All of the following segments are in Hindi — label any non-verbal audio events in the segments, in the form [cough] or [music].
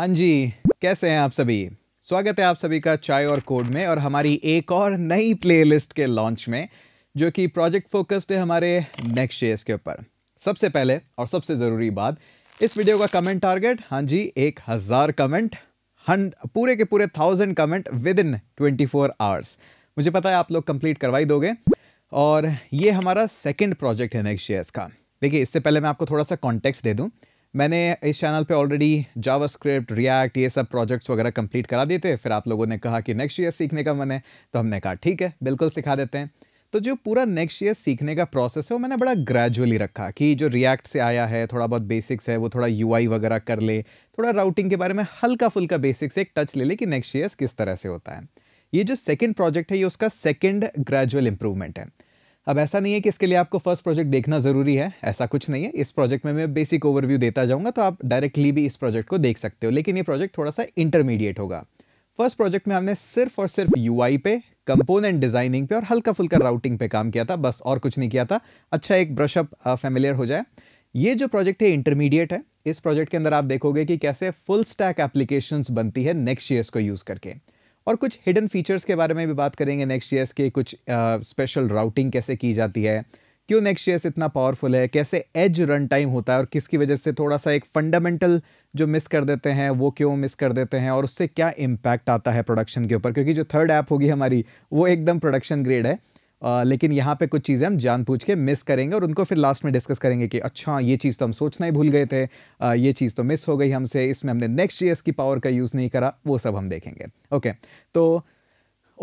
हाँ जी कैसे हैं आप सभी स्वागत है आप सभी का चाय और कोड में और हमारी एक और नई प्लेलिस्ट के लॉन्च में जो कि प्रोजेक्ट फोकस्ड है हमारे नेक्स्ट ईयर्स के ऊपर सबसे पहले और सबसे ज़रूरी बात इस वीडियो का कमेंट टारगेट हाँ जी एक हज़ार कमेंट हंड पूरे के पूरे thousand comment within twenty four hours मुझे पता है आप लोग कंप्लीट करवाई दोगे और ये हमारा सेकेंड प्रोजेक्ट है नेक्स्ट ईयर्स का देखिए इससे पहले मैं आपको थोड़ा सा कॉन्टेक्स्ट दे दूँ मैंने इस चैनल पे ऑलरेडी जावास्क्रिप्ट रिएक्ट ये सब प्रोजेक्ट्स वगैरह कंप्लीट करा दिए थे फिर आप लोगों ने कहा कि नेक्स्ट ईयर सीखने का मन है तो हमने कहा ठीक है बिल्कुल सिखा देते हैं तो जो पूरा नेक्स्ट ईयर सीखने का प्रोसेस है वो मैंने बड़ा ग्रेजुअली रखा कि जो रिएक्ट से आया है थोड़ा बहुत बेसिक्स है वो थोड़ा यू वगैरह कर ले थोड़ा राउटिंग के बारे में हल्का फुल्का बेसिक्स एक टच ले ले कि नेक्स्ट ईयर किस तरह से होता है ये जो सेकेंड प्रोजेक्ट है ये उसका सेकेंड ग्रेजुअल इंप्रूवमेंट है अब ऐसा नहीं है कि इसके लिए आपको फर्स्ट प्रोजेक्ट देखना ज़रूरी है ऐसा कुछ नहीं है इस प्रोजेक्ट में मैं बेसिक ओवरव्यू देता जाऊंगा तो आप डायरेक्टली भी इस प्रोजेक्ट को देख सकते हो लेकिन ये प्रोजेक्ट थोड़ा सा इंटरमीडिएट होगा फर्स्ट प्रोजेक्ट में हमने सिर्फ और सिर्फ यूआई पे कंपोनेंट डिजाइनिंग पे और हल्का फुल्का राउटिंग पे काम किया था बस और कुछ नहीं किया था अच्छा एक ब्रशअप फेमिलियर uh, हो जाए ये जो प्रोजेक्ट है इंटरमीडिएट है इस प्रोजेक्ट के अंदर आप देखोगे कि कैसे फुल स्टैक एप्लीकेशंस बनती है नेक्स्ट ईयर्स को यूज़ करके और कुछ हिडन फीचर्स के बारे में भी बात करेंगे नेक्स्ट जेएस के कुछ स्पेशल uh, राउटिंग कैसे की जाती है क्यों नेक्स्ट जेएस इतना पावरफुल है कैसे एज रन टाइम होता है और किसकी वजह से थोड़ा सा एक फंडामेंटल जो मिस कर देते हैं वो क्यों मिस कर देते हैं और उससे क्या इम्पैक्ट आता है प्रोडक्शन के ऊपर क्योंकि जो थर्ड ऐप होगी हमारी वो एकदम प्रोडक्शन ग्रेड है लेकिन यहाँ पे कुछ चीज़ें हम जानबूझ के मिस करेंगे और उनको फिर लास्ट में डिस्कस करेंगे कि अच्छा ये चीज़ तो हम सोचना ही भूल गए थे आ, ये चीज़ तो मिस हो गई हमसे इसमें हमने नेक्स्ट जी की पावर का यूज़ नहीं करा वो सब हम देखेंगे ओके तो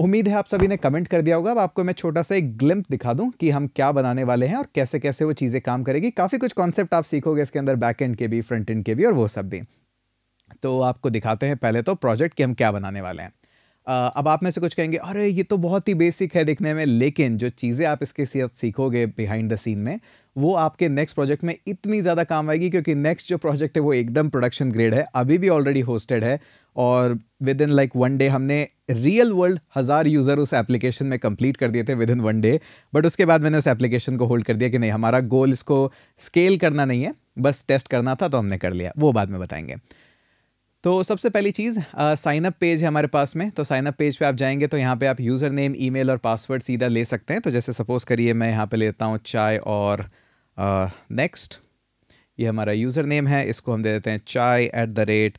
उम्मीद है आप सभी ने कमेंट कर दिया होगा अब आपको मैं छोटा सा एक ग्लिम्प दिखा दूं कि हम क्या बनाने वाले हैं और कैसे कैसे वो चीज़ें काम करेगी काफ़ी कुछ कॉन्सेप्ट आप सीखोगे इसके अंदर बैक एंड के भी फ्रंट एंड के भी और वो सब भी तो आपको दिखाते हैं पहले तो प्रोजेक्ट कि हम क्या बनाने वाले हैं अब आप में से कुछ कहेंगे अरे ये तो बहुत ही बेसिक है दिखने में लेकिन जो चीज़ें आप इसके साथ सीखोगे बिहाइंड द सीन में वो आपके नेक्स्ट प्रोजेक्ट में इतनी ज़्यादा काम आएगी क्योंकि नेक्स्ट जो प्रोजेक्ट है वो एकदम प्रोडक्शन ग्रेड है अभी भी ऑलरेडी होस्टेड है और within like one day हमने रियल वर्ल्ड हज़ार यूज़र उस एप्लीकेशन में कंप्लीट कर दिए थे within one day but उसके बाद मैंने उस एप्लीकेशन को होल्ड कर दिया कि नहीं हमारा गोल इसको स्केल करना नहीं है बस टेस्ट करना था तो हमने कर लिया वो बाद में बताएंगे तो सबसे पहली चीज़ साइनअप पेज है हमारे पास में तो साइनअप पेज पे आप जाएंगे तो यहाँ पे आप यूज़र नेम ईमेल और पासवर्ड सीधा ले सकते हैं तो जैसे सपोज़ करिए मैं यहाँ पे लेता हूँ चाय और नेक्स्ट ये हमारा यूज़र नेम है इसको हम दे देते हैं chai at the rate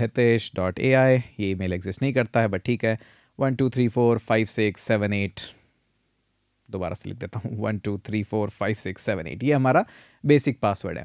Hitesh dot A I ये ई एग्जिस्ट नहीं करता है बट ठीक है one two three four five six seven eight दोबारा से लिख देता हूँ one two three four five six seven eight ये हमारा बेसिक पासवर्ड है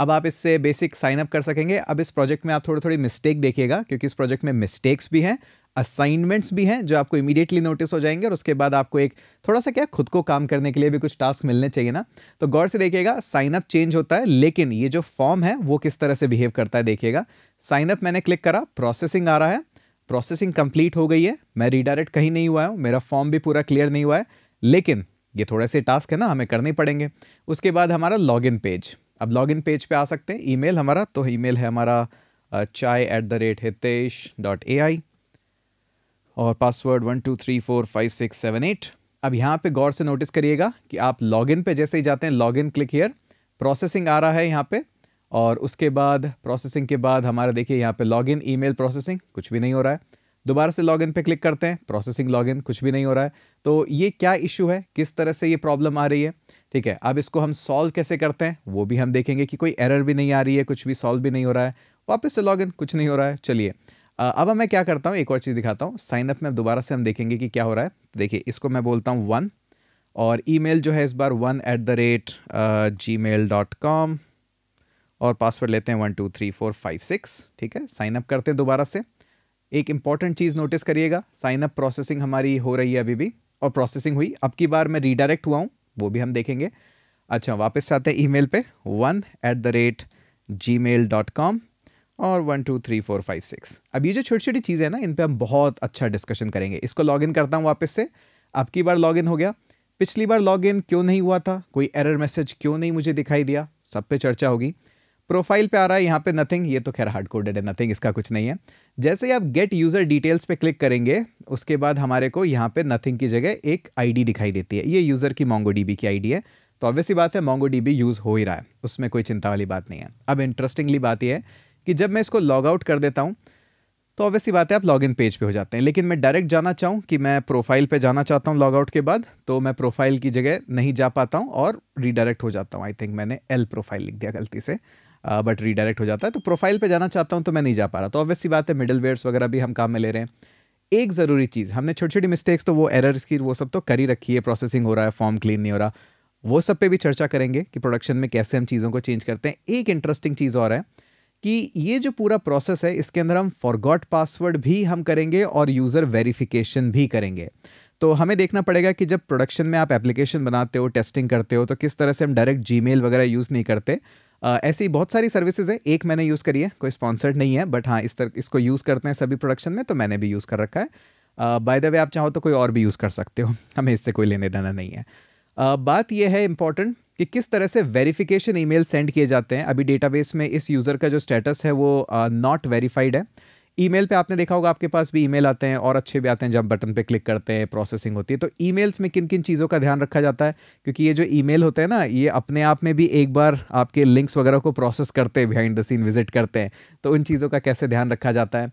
अब आप इससे बेसिक साइनअप कर सकेंगे अब इस प्रोजेक्ट में आप थोड़ी थोड़ी मिस्टेक देखिएगा क्योंकि इस प्रोजेक्ट में मिस्टेक्स भी हैं असाइनमेंट्स भी हैं जो आपको इमीडिएटली नोटिस हो जाएंगे और उसके बाद आपको एक थोड़ा सा क्या खुद को काम करने के लिए भी कुछ टास्क मिलने चाहिए ना तो गौर से देखिएगा साइनअप चेंज होता है लेकिन ये जो फॉर्म है वो किस तरह से बिहेव करता है देखिएगा साइनअप मैंने क्लिक करा प्रोसेसिंग आ रहा है प्रोसेसिंग कंप्लीट हो गई है मैं रिडायरेक्ट कहीं नहीं हुआ हूँ मेरा फॉर्म भी पूरा क्लियर नहीं हुआ है लेकिन ये थोड़े से टास्क है ना हमें करने पड़ेंगे उसके बाद हमारा लॉगिन पेज अब लॉगिन पेज पे आ सकते हैं ईमेल हमारा तो ईमेल है हमारा chai at the rate Hitesh dot A I और password one two three four five six seven eight अब यहाँ पे गौर से नोटिस करिएगा कि आप लॉगिन पे जैसे ही जाते हैं लॉगिन क्लिक हियर प्रोसेसिंग आ रहा है यहाँ पे और उसके बाद प्रोसेसिंग के बाद हमारा देखिए यहाँ पे लॉगिन ईमेल प्रोसेसिंग कुछ भी नहीं हो रहा है दोबारा से लॉगिन पे क्लिक करते हैं प्रोसेसिंग लॉगिन कुछ भी नहीं हो रहा है तो ये क्या इशू है किस तरह से ये प्रॉब्लम आ रही है ठीक है अब इसको हम सॉल्व कैसे करते हैं वो भी हम देखेंगे कि कोई एरर भी नहीं आ रही है कुछ भी सॉल्व भी नहीं हो रहा है वापस से लॉग इन कुछ नहीं हो रहा है चलिए अब मैं क्या करता हूँ एक और चीज़ दिखाता हूँ साइनअप में दोबारा से हम देखेंगे कि क्या हो रहा है तो देखिए इसको मैं बोलता हूँ वन और ईमेल जो है इस बार one at the rate Gmail dot com और पासवर्ड लेते हैं one two three four five six ठीक है साइनअप करते हैं दोबारा से एक इंपॉर्टेंट चीज़ नोटिस करिएगा साइनअप प्रोसेसिंग हमारी हो रही है अभी भी और प्रोसेसिंग हुई अब की बार मैं रीडायरेक्ट हुआ हूँ वो भी हम देखेंगे अच्छा वापस से आते हैं ईमेल पे one at the rate Gmail dot com और one two three four five six अब ये जो छोटी छोटी चीज़ें हैं ना इन पर हम बहुत अच्छा डिस्कशन करेंगे इसको लॉग इन करता हूँ वापस से अब की बार लॉग इन हो गया पिछली बार लॉग इन क्यों नहीं हुआ था कोई एरर मैसेज क्यों नहीं मुझे दिखाई दिया सब पे चर्चा होगी प्रोफाइल पे आ रहा है यहाँ पे नथिंग ये तो खैर हार्ड कोडेड है नथिंग इसका कुछ नहीं है जैसे ही आप गेट यूज़र डिटेल्स पे क्लिक करेंगे उसके बाद हमारे को यहाँ पे नथिंग की जगह एक आईडी दिखाई देती है ये यूज़र की मोंगो की आईडी है तो ऑब्वियसली बात है मोंगो यूज़ हो ही रहा है उसमें कोई चिंता वाली बात नहीं है अब इंटरेस्टिंगली बात यह है कि जब मैं इसको लॉग आउट कर देता हूँ तो ऑब्वियसली बात है आप इन पेज पर हो जाते हैं लेकिन मैं डायरेक्ट जाना चाहूँ कि मैं प्रोफाइल पर जाना चाहता हूँ लॉग आउट के बाद तो मैं प्रोफाइल की जगह नहीं जा पाता हूँ और रीडायरेक्ट हो जाता हूँ आई थिंक मैंने एल प्रोफाइल लिख दिया गलती से बट रीडायरेक्ट हो जाता है तो प्रोफाइल पे जाना चाहता हूँ तो मैं नहीं जा पा रहा तो ऑब्वियसली बात है मिडल वेयर्स वगैरह भी हम काम में ले रहे हैं एक ज़रूरी चीज़ हमने छोटी छोटी मिस्टेक्स तो वो एरर्स की वो सब तो कर ही रखी है प्रोसेसिंग हो रहा है फॉर्म क्लीन नहीं हो रहा वो सब पे भी चर्चा करेंगे कि प्रोडक्शन में कैसे हम चीज़ों को चेंज करते हैं एक इंटरेस्टिंग चीज़ और है कि ये जो पूरा प्रोसेस है इसके अंदर हम फॉरगॉट पासवर्ड भी हम करेंगे और यूज़र वेरिफिकेशन भी करेंगे तो हमें देखना पड़ेगा कि जब प्रोडक्शन में आप एप्लीकेशन बनाते हो टेस्टिंग करते हो तो किस तरह से हम डायरेक्ट जी वगैरह यूज़ नहीं करते ऐसी बहुत सारी सर्विसेज हैं एक मैंने यूज़ करी है कोई स्पॉन्सर्ड नहीं है बट हाँ इस तरह इसको यूज़ करते हैं सभी प्रोडक्शन में तो मैंने भी यूज़ कर रखा है बाय द वे आप चाहो तो कोई और भी यूज़ कर सकते हो [laughs] हमें इससे कोई लेने देना नहीं है uh, बात यह है इंपॉर्टेंट कि किस तरह से वेरिफिकेशन ईमेल सेंड किए जाते हैं अभी डेटाबेस में इस यूज़र का जो स्टेटस है वो नॉट uh, वेरीफाइड है ईमेल पे आपने देखा होगा आपके पास भी ईमेल आते हैं और अच्छे भी आते हैं जब बटन पे क्लिक करते हैं प्रोसेसिंग होती है तो ईमेल्स में किन किन चीज़ों का ध्यान रखा जाता है क्योंकि ये जो ईमेल होते हैं ना ये अपने आप में भी एक बार आपके लिंक्स वगैरह को प्रोसेस करते हैं बिहाइंड द सीन विजिट करते हैं तो उन चीज़ों का कैसे ध्यान रखा जाता है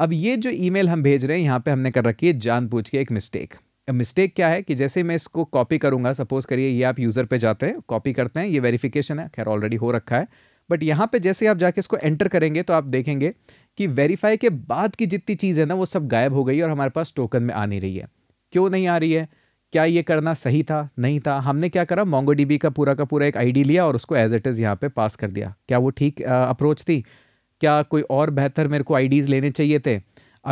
अब ये जो ईमेल हम भेज रहे हैं यहाँ पर हमने कर रखी है जानबूझ के एक मिस्टेक मिस्टेक क्या है कि जैसे मैं इसको कॉपी करूँगा सपोज़ करिए ये आप यूज़र पे जाते हैं कॉपी करते हैं ये वेरिफिकेशन है खैर ऑलरेडी हो रखा है बट यहाँ पे जैसे आप जाके इसको एंटर करेंगे तो आप देखेंगे कि वेरीफाई के बाद की जितनी चीज़ है ना वो सब गायब हो गई और हमारे पास टोकन में आ नहीं रही है क्यों नहीं आ रही है क्या ये करना सही था नहीं था हमने क्या करा मोंगो का पूरा का पूरा एक आईडी लिया और उसको एज इट इज़ यहाँ पे पास कर दिया क्या वो ठीक अप्रोच थी क्या कोई और बेहतर मेरे को आईडीज़ लेने चाहिए थे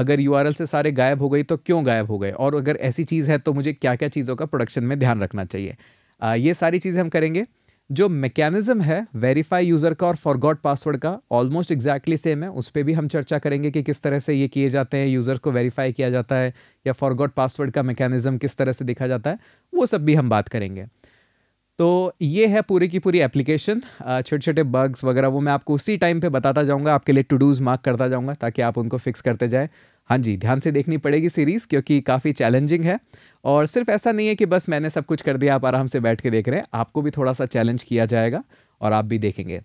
अगर यू से सारे गायब हो गई तो क्यों गायब हो गए और अगर ऐसी चीज़ है तो मुझे क्या क्या चीज़ों का प्रोडक्शन में ध्यान रखना चाहिए आ, ये सारी चीज़ें हम करेंगे जो मैकेनिज्म है वेरीफाई यूज़र का और फॉरगॉट पासवर्ड का ऑलमोस्ट एग्जैक्टली सेम है उस पर भी हम चर्चा करेंगे कि किस तरह से ये किए जाते हैं यूज़र को वेरीफाई किया जाता है या फॉरगॉट पासवर्ड का मैकेनिज्म किस तरह से देखा जाता है वो सब भी हम बात करेंगे तो ये है पूरी की पूरी एप्लीकेशन छोटे छोटे बग्स वगैरह वो मैं आपको उसी टाइम पे बताता जाऊंगा आपके लिए टू डूज़ मार्क करता जाऊंगा ताकि आप उनको फिक्स करते जाएं हाँ जी ध्यान से देखनी पड़ेगी सीरीज़ क्योंकि काफ़ी चैलेंजिंग है और सिर्फ ऐसा नहीं है कि बस मैंने सब कुछ कर दिया आप आराम से बैठ के देख रहे हैं आपको भी थोड़ा सा चैलेंज किया जाएगा और आप भी देखेंगे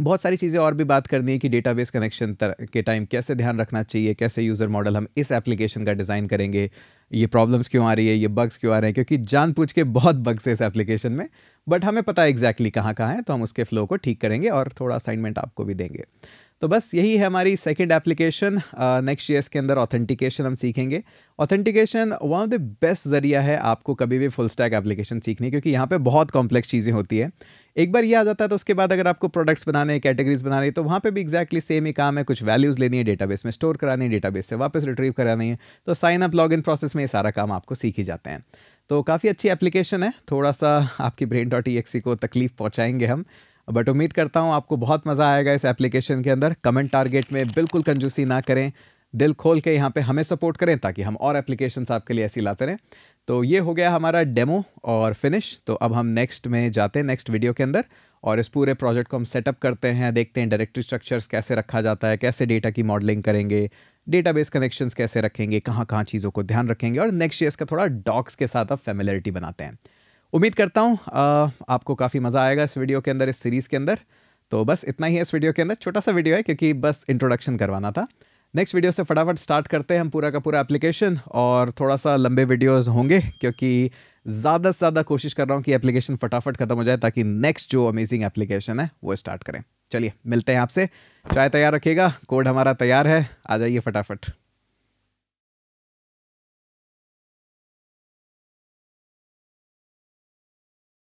बहुत सारी चीज़ें और भी बात करनी है कि डेटाबेस कनेक्शन के टाइम कैसे ध्यान रखना चाहिए कैसे यूज़र मॉडल हम इस एप्लीकेशन का डिज़ाइन करेंगे ये प्रॉब्लम्स क्यों आ रही है ये बग्स क्यों आ रहे हैं क्योंकि जान पूछ के बहुत बग्स है इस एप्लीकेशन में बट हमें पता है एग्जैक्टली कहाँ कहाँ है तो हम उसके फ्लो को ठीक करेंगे और थोड़ा असाइनमेंट आपको भी देंगे तो बस यही है हमारी सेकेंड एप्लीकेशन नेक्स्ट ईयर के अंदर ऑथेंटिकेशन हम सीखेंगे authentication one of the best ज़रिया है आपको कभी भी फुल स्टैक एप्लीकेशन सीखने क्योंकि यहाँ पे बहुत कॉम्प्लेक्स चीज़ें होती है एक बार ये आ जाता है तो उसके बाद अगर आपको प्रोडक्ट्स बनाने कैटेगरीज बनानी है तो वहाँ पे भी एक्जैक्टली सेम ही काम है कुछ वैल्यूज़ लेनी है डेटाबेस में स्टोर करानी है डेटाबेस से वापस रिट्रीव करानी है तो sign up log in process में ये सारा काम आपको सीख ही जाते हैं तो काफ़ी अच्छी एप्लीकेशन है थोड़ा सा आपकी ब्रेन डॉट ई को तकलीफ पहुँचाएंगे हम बट उम्मीद करता हूँ आपको बहुत मज़ा आएगा इस एप्लीकेशन के अंदर कमेंट टारगेट में बिल्कुल कंजूसी ना करें दिल खोल के यहाँ पे हमें सपोर्ट करें ताकि हम और एप्लीकेशन आपके लिए ऐसी लाते रहें तो ये हो गया हमारा डेमो और फिनिश तो अब हम नेक्स्ट में जाते हैं नेक्स्ट वीडियो के अंदर और इस पूरे प्रोजेक्ट को हम सेटअप करते हैं देखते हैं डायरेक्टरी स्ट्रक्चर्स कैसे रखा जाता है कैसे डेटा की मॉडलिंग करेंगे डेटाबेस कनेक्शंस कैसे रखेंगे कहाँ कहाँ चीज़ों को ध्यान रखेंगे और नेक्स्ट ईयर का थोड़ा डॉक्स के साथ अब फेमिलरिटी बनाते हैं उम्मीद करता हूँ आपको काफ़ी मज़ा आएगा इस वीडियो के अंदर इस सीरीज़ के अंदर तो बस इतना ही है इस वीडियो के अंदर छोटा सा वीडियो है क्योंकि बस इंट्रोडक्शन करवाना था नेक्स्ट वीडियो से फटाफट स्टार्ट करते हैं हम पूरा का पूरा एप्लीकेशन और थोड़ा सा लंबे वीडियोस होंगे क्योंकि ज़्यादा से ज़्यादा कोशिश कर रहा हूँ कि एप्लीकेशन फटाफट खत्म हो जाए ताकि नेक्स्ट जो अमेजिंग एप्लीकेशन है वो स्टार्ट करें चलिए मिलते हैं आपसे चाय तैयार रखिएगा कोड हमारा तैयार है आ जाइए फटाफट